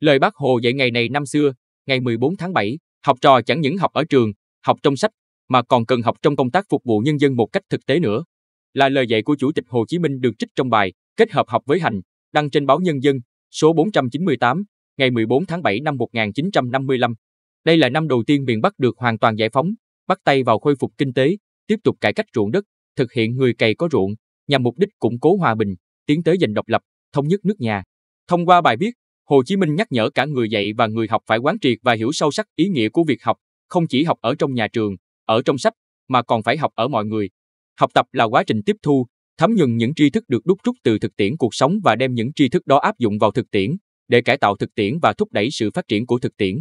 Lời bác Hồ dạy ngày này năm xưa, ngày 14 tháng 7, học trò chẳng những học ở trường, học trong sách, mà còn cần học trong công tác phục vụ nhân dân một cách thực tế nữa. Là lời dạy của Chủ tịch Hồ Chí Minh được trích trong bài Kết hợp học với hành, đăng trên báo Nhân dân, số 498, ngày 14 tháng 7 năm 1955. Đây là năm đầu tiên miền Bắc được hoàn toàn giải phóng, bắt tay vào khôi phục kinh tế, tiếp tục cải cách ruộng đất, thực hiện người cày có ruộng, nhằm mục đích củng cố hòa bình, tiến tới giành độc lập, thống nhất nước nhà. Thông qua bài viết, Hồ Chí Minh nhắc nhở cả người dạy và người học phải quán triệt và hiểu sâu sắc ý nghĩa của việc học, không chỉ học ở trong nhà trường, ở trong sách, mà còn phải học ở mọi người. Học tập là quá trình tiếp thu, thấm nhuần những tri thức được đúc rút từ thực tiễn cuộc sống và đem những tri thức đó áp dụng vào thực tiễn, để cải tạo thực tiễn và thúc đẩy sự phát triển của thực tiễn.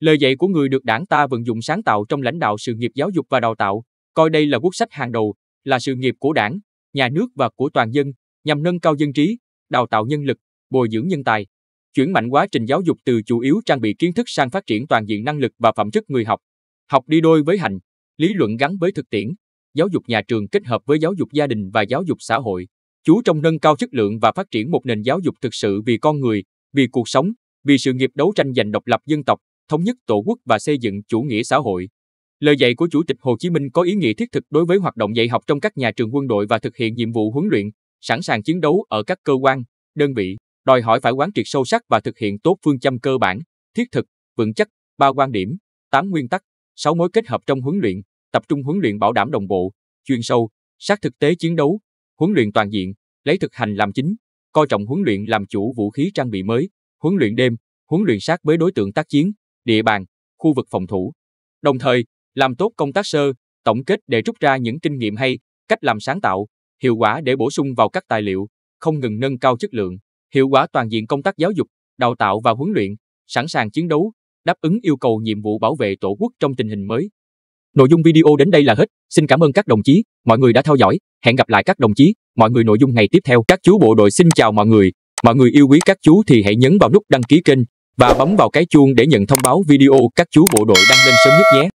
Lời dạy của người được đảng ta vận dụng sáng tạo trong lãnh đạo sự nghiệp giáo dục và đào tạo, coi đây là quốc sách hàng đầu, là sự nghiệp của đảng, nhà nước và của toàn dân, nhằm nâng cao dân trí, đào tạo nhân lực, bồi dưỡng nhân tài chuyển mạnh quá trình giáo dục từ chủ yếu trang bị kiến thức sang phát triển toàn diện năng lực và phẩm chất người học. Học đi đôi với hành, lý luận gắn với thực tiễn, giáo dục nhà trường kết hợp với giáo dục gia đình và giáo dục xã hội, chú trọng nâng cao chất lượng và phát triển một nền giáo dục thực sự vì con người, vì cuộc sống, vì sự nghiệp đấu tranh giành độc lập dân tộc, thống nhất tổ quốc và xây dựng chủ nghĩa xã hội. Lời dạy của Chủ tịch Hồ Chí Minh có ý nghĩa thiết thực đối với hoạt động dạy học trong các nhà trường quân đội và thực hiện nhiệm vụ huấn luyện, sẵn sàng chiến đấu ở các cơ quan, đơn vị đòi hỏi phải quán triệt sâu sắc và thực hiện tốt phương châm cơ bản, thiết thực, vững chắc, ba quan điểm, tám nguyên tắc, sáu mối kết hợp trong huấn luyện, tập trung huấn luyện bảo đảm đồng bộ, chuyên sâu, sát thực tế chiến đấu, huấn luyện toàn diện, lấy thực hành làm chính, coi trọng huấn luyện làm chủ vũ khí trang bị mới, huấn luyện đêm, huấn luyện sát với đối tượng tác chiến, địa bàn, khu vực phòng thủ. Đồng thời, làm tốt công tác sơ, tổng kết để rút ra những kinh nghiệm hay, cách làm sáng tạo, hiệu quả để bổ sung vào các tài liệu, không ngừng nâng cao chất lượng hiệu quả toàn diện công tác giáo dục, đào tạo và huấn luyện, sẵn sàng chiến đấu, đáp ứng yêu cầu nhiệm vụ bảo vệ Tổ quốc trong tình hình mới. Nội dung video đến đây là hết, xin cảm ơn các đồng chí, mọi người đã theo dõi, hẹn gặp lại các đồng chí, mọi người nội dung ngày tiếp theo. Các chú bộ đội xin chào mọi người, mọi người yêu quý các chú thì hãy nhấn vào nút đăng ký kênh và bấm vào cái chuông để nhận thông báo video các chú bộ đội đăng lên sớm nhất nhé.